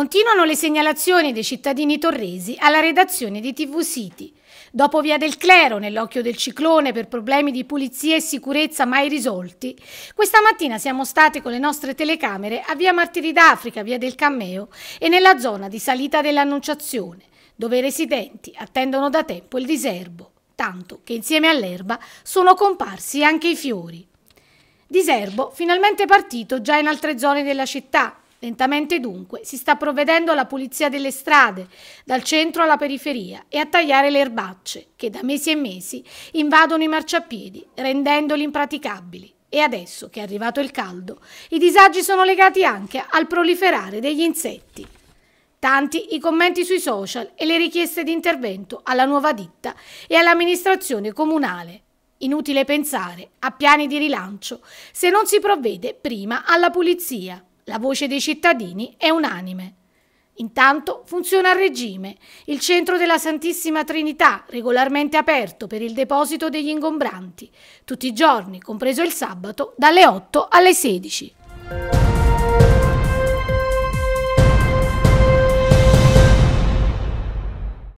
Continuano le segnalazioni dei cittadini torresi alla redazione di TV City. Dopo Via del Clero, nell'occhio del ciclone per problemi di pulizia e sicurezza mai risolti, questa mattina siamo state con le nostre telecamere a Via Martiri d'Africa, Via del Cameo e nella zona di salita dell'Annunciazione, dove i residenti attendono da tempo il diserbo, tanto che insieme all'erba sono comparsi anche i fiori. Diserbo finalmente partito già in altre zone della città, Lentamente dunque si sta provvedendo alla pulizia delle strade, dal centro alla periferia, e a tagliare le erbacce che da mesi e mesi invadono i marciapiedi, rendendoli impraticabili. E adesso che è arrivato il caldo, i disagi sono legati anche al proliferare degli insetti. Tanti i commenti sui social e le richieste di intervento alla nuova ditta e all'amministrazione comunale. Inutile pensare a piani di rilancio se non si provvede prima alla pulizia. La voce dei cittadini è unanime. Intanto funziona a regime il centro della Santissima Trinità, regolarmente aperto per il deposito degli ingombranti, tutti i giorni, compreso il sabato, dalle 8 alle 16.